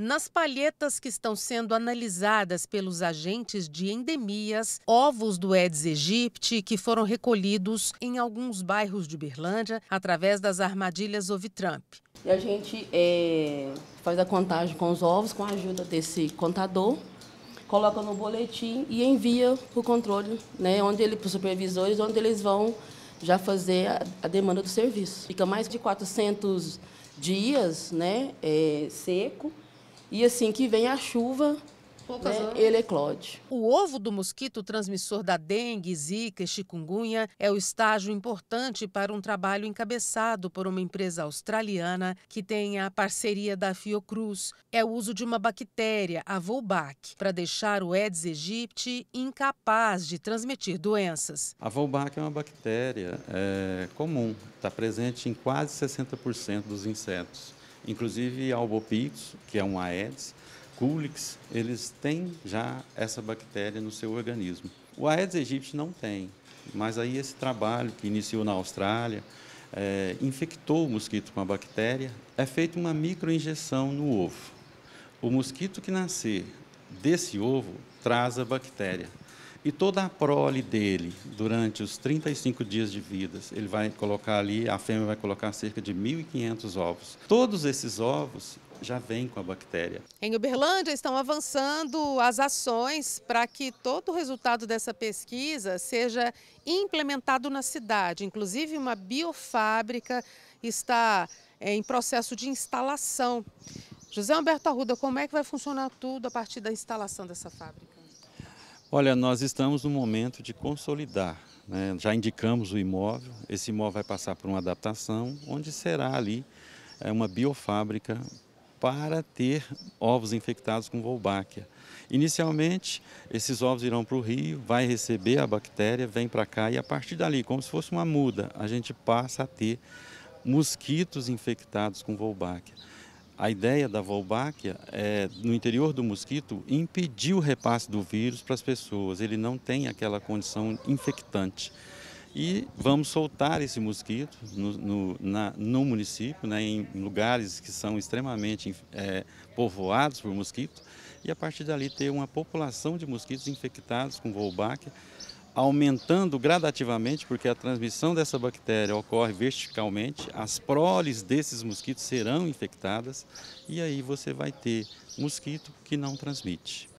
Nas palhetas que estão sendo analisadas pelos agentes de endemias, ovos do Aedes aegypti que foram recolhidos em alguns bairros de Berlândia através das armadilhas Ovitramp. E a gente é, faz a contagem com os ovos com a ajuda desse contador, coloca no boletim e envia para o controle, né, onde ele, para os supervisores, onde eles vão já fazer a, a demanda do serviço. Fica mais de 400 dias, né, é, seco e assim que vem a chuva, né, ele eclode. É o ovo do mosquito transmissor da dengue, zika e chikungunya é o estágio importante para um trabalho encabeçado por uma empresa australiana que tem a parceria da Fiocruz. É o uso de uma bactéria, a Volbach, para deixar o Aedes aegypti incapaz de transmitir doenças. A Volbach é uma bactéria é, comum, está presente em quase 60% dos insetos. Inclusive, Albopix, que é um Aedes, Culix, eles têm já essa bactéria no seu organismo. O Aedes aegypti não tem, mas aí esse trabalho que iniciou na Austrália é, infectou o mosquito com a bactéria, é feita uma microinjeção no ovo. O mosquito que nascer desse ovo traz a bactéria. E toda a prole dele, durante os 35 dias de vida, ele vai colocar ali, a fêmea vai colocar cerca de 1.500 ovos. Todos esses ovos já vêm com a bactéria. Em Uberlândia estão avançando as ações para que todo o resultado dessa pesquisa seja implementado na cidade. Inclusive uma biofábrica está eh, em processo de instalação. José Humberto Arruda, como é que vai funcionar tudo a partir da instalação dessa fábrica? Olha, nós estamos no momento de consolidar. Né? Já indicamos o imóvel, esse imóvel vai passar por uma adaptação, onde será ali é, uma biofábrica para ter ovos infectados com Wolbachia. Inicialmente, esses ovos irão para o rio, vai receber a bactéria, vem para cá e a partir dali, como se fosse uma muda, a gente passa a ter mosquitos infectados com Wolbachia. A ideia da Wolbachia é, no interior do mosquito, impedir o repasse do vírus para as pessoas. Ele não tem aquela condição infectante. E vamos soltar esse mosquito no, no, na, no município, né, em lugares que são extremamente é, povoados por mosquito, e a partir dali ter uma população de mosquitos infectados com Wolbachia aumentando gradativamente, porque a transmissão dessa bactéria ocorre verticalmente, as proles desses mosquitos serão infectadas e aí você vai ter mosquito que não transmite.